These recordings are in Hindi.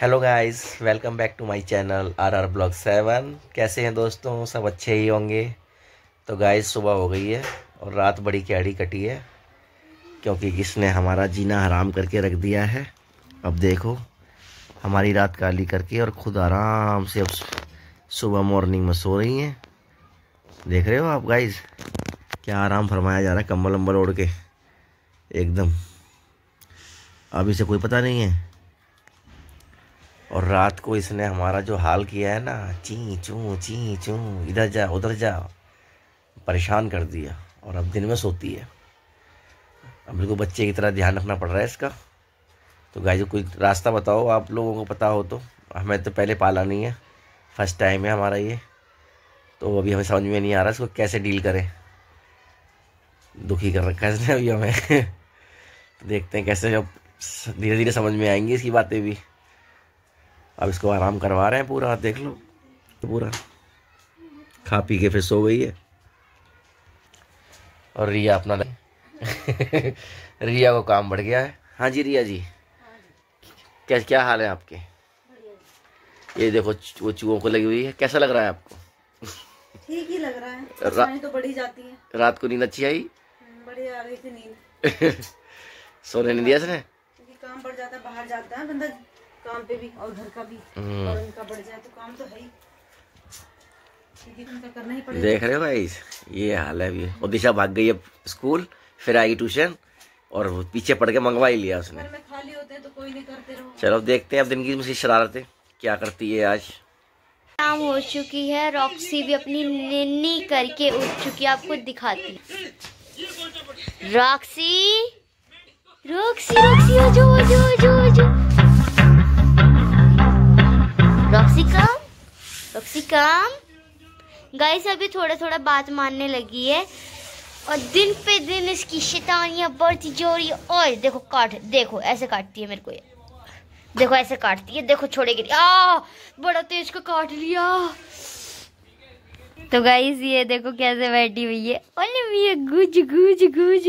Hello guys welcome back to my channel R R blog seven कैसे हैं दोस्तों सब अच्छे ही होंगे तो गाइस सुबह हो गई है और रात बड़ी कैड़ी कटी है क्योंकि इसने हमारा जीना हराम करके रख दिया है अब देखो हमारी रात काली करके और खुद आराम से अब सुबह मॉर्निंग में सो रही हैं देख रहे हो आप गाइस क्या आराम फरमाया जा रहा है कम्बल अम्बल ओढ़ के एकदम अभी इसे कोई पता नहीं है और रात को इसने हमारा जो हाल किया है ना ची चू ची चू इधर जा उधर जा परेशान कर दिया और अब दिन में सोती है अब बिल्कुल बच्चे की तरह ध्यान रखना पड़ रहा है इसका तो गाय कोई रास्ता बताओ आप लोगों को पता हो तो हमें तो पहले पाला नहीं है फर्स्ट टाइम है हमारा ये तो अभी हमें समझ में नहीं आ रहा इसको कैसे डील करें दुखी कर रखा है इसने अभी हमें देखते हैं कैसे अब धीरे धीरे समझ में आएंगी इसकी बातें भी अब इसको आराम करवा रहे हैं पूरा देख लो तो पूरा खा पी के फिर सो गई है और रिया अपना रिया को काम बढ़ गया है हाँ जी रिया जी क्या क्या हाल है आपके ये देखो वो चूहों को लगी हुई है कैसा लग रहा है आपको ठीक ही लग रहा है रा... तो बढ़ी जाती है रात को नींद अच्छी आई हम्म, बड़ी आ रही थी नींद सोने नहीं दिया इसने काम बढ़ जाता है बाहर जाता है बंदा काम पे भी और घर का भी हम्म। और उनका बढ़ जाए तो काम तो है ही तो देख रहे हो भाई ये हाल है अभी और दिशा भाग गई है स्कूल फिर आई ट्यूशन और पीछे पड़ के मंगवा ही लिया उसने खाली होते तो कोई नहीं करते चलो देखते हैं अब दिन की मुझे शरारतें क्या करती है आज शाम हो चुकी है रॉक्सी भी अपनी निन्नी करके उठ चुकी है आपको दिखाती रॉक्सी रॉक्सी रॉक्सी जो जो जो जो कम गाइस अभी थोड़ा थोड़ा बात मानने लगी है और दिन पे दिन इसकी शैतानियाँ बढ़ती जो रही है और देखो काट देखो ऐसे काटती है मेरे को ये देखो ऐसे काटती है देखो छोड़े गिरी आ बड़ा तेज को काट लिया तो गाइस ये देखो कैसे बैठी हुई है ओले मिया गुज गुज गुज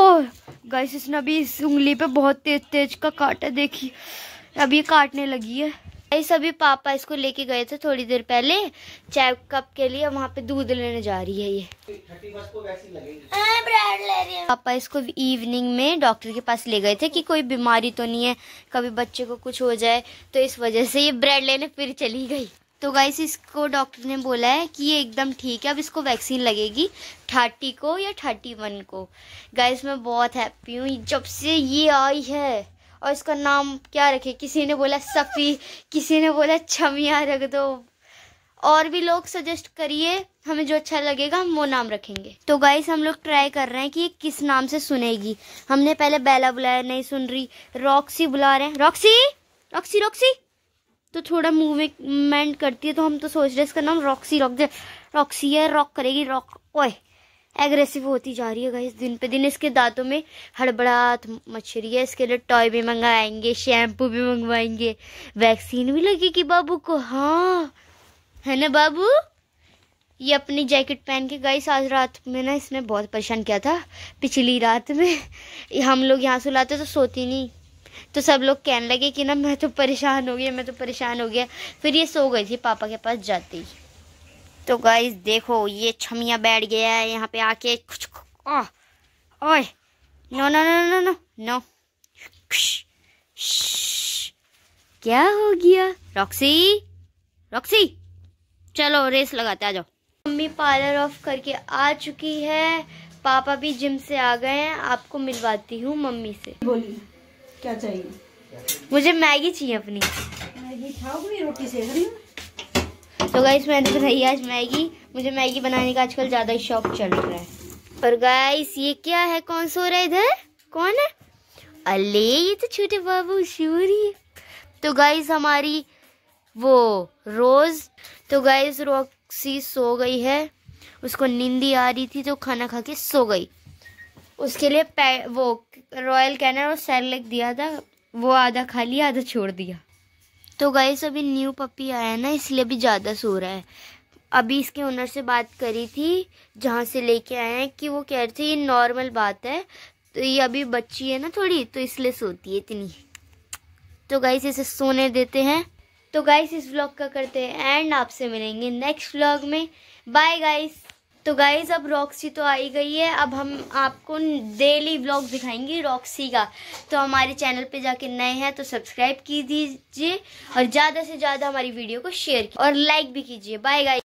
ओ गाइस इसने अभी इस उंगली पे बहुत तेज तेज का काटा देखी अभी काटने लगी है भाई सभी पापा इसको लेके गए थे थोड़ी देर पहले चाय कप के लिए वहाँ पे दूध लेने जा रही है ये पापा इसको इवनिंग में डॉक्टर के पास ले गए थे कि कोई बीमारी तो नहीं है कभी बच्चे को कुछ हो जाए तो इस वजह से ये ब्रेड लेने फिर चली गई तो गाइस इसको डॉक्टर ने बोला है कि ये एकदम ठीक है अब इसको वैक्सीन लगेगी थर्टी को या थर्टी वन को गाइस मैं बहुत हैप्पी हूँ जब से ये आई है और इसका नाम क्या रखे किसी ने बोला सफ़ी किसी ने बोला छमिया रख दो और भी लोग सजेस्ट करिए हमें जो अच्छा लगेगा हम वो नाम रखेंगे तो गाइस हम लोग ट्राई कर रहे हैं कि ये किस नाम से सुनेगी हमने पहले बेला बुलाया नहीं सुन रही रॉक्सी बुला रहे हैं रॉक्सी रॉक्सी रॉक्सी तो थोड़ा मूवमेंट करती है तो हम तो सोच रहे इसका नाम रॉक्सी रॉक रॉक्सी है रॉक करेगी रॉक ओए एग्रेसिव होती जा रही है गाइस दिन पे दिन इसके दांतों में हड़बड़ाहट मच रही है इसके लिए टॉय भी मंगाएंगे शैम्पू भी मंगवाएंगे वैक्सीन भी लगेगी बाबू को हाँ है ना बाबू ये अपनी जैकेट पहन के गाइस आज रात में ना इसने बहुत परेशान किया था पिछली रात में हम लोग यहाँ सुलाते तो सोती नहीं तो सब लोग कहने लगे कि ना मैं तो परेशान हो गया मैं तो परेशान हो गया फिर ये सो गई थी पापा के पास जाते ही तो गाइज देखो ये छमिया बैठ गया है यहाँ पे आके कुछ ओए no no no no no no क्या हो गया रॉक्सी रॉक्सी चलो रेस लगाते आ जाओ मम्मी पार्लर ऑफ करके आ चुकी है पापा भी जिम से आ गए हैं आपको मिलवाती हूँ मम्मी से बोलिए क्या चाहिए मुझे मैगी चाहिए अपनी मैगी खाओ रोटी से तो गाइस मैंने बनाई आज मैगी मुझे मैगी बनाने का आजकल ज़्यादा ही शौक चल रहा है पर गाइस ये क्या है कौन सो रहा है इधर कौन है अले ये तो छोटे बाबू शूरी तो गाइस हमारी वो रोज़ तो गाइस रोक्सी सो गई है उसको नींदी आ रही थी तो खाना खा के सो गई उसके लिए वो रॉयल कैनर और सैलक दिया था वो आधा खा लिया आधा छोड़ दिया तो गाइस अभी न्यू पपी आया है ना इसलिए भी ज़्यादा सो रहा है अभी इसके ओनर से बात करी थी जहाँ से लेके आए हैं कि वो कह रहे थे ये नॉर्मल बात है तो ये अभी बच्ची है ना थोड़ी तो इसलिए सोती है इतनी तो गाइस इसे सोने देते हैं तो गाइस इस व्लॉग का करते हैं एंड आपसे मिलेंगे नेक्स्ट व्लॉग में बाय गाइस तो गाइज़ अब रॉक्सी तो आई गई है अब हम आपको डेली ब्लॉग दिखाएंगे रॉक्सी का तो हमारे चैनल पे जाके नए हैं तो सब्सक्राइब की दीजिए और ज़्यादा से ज़्यादा हमारी वीडियो को शेयर और लाइक भी कीजिए बाय गाइज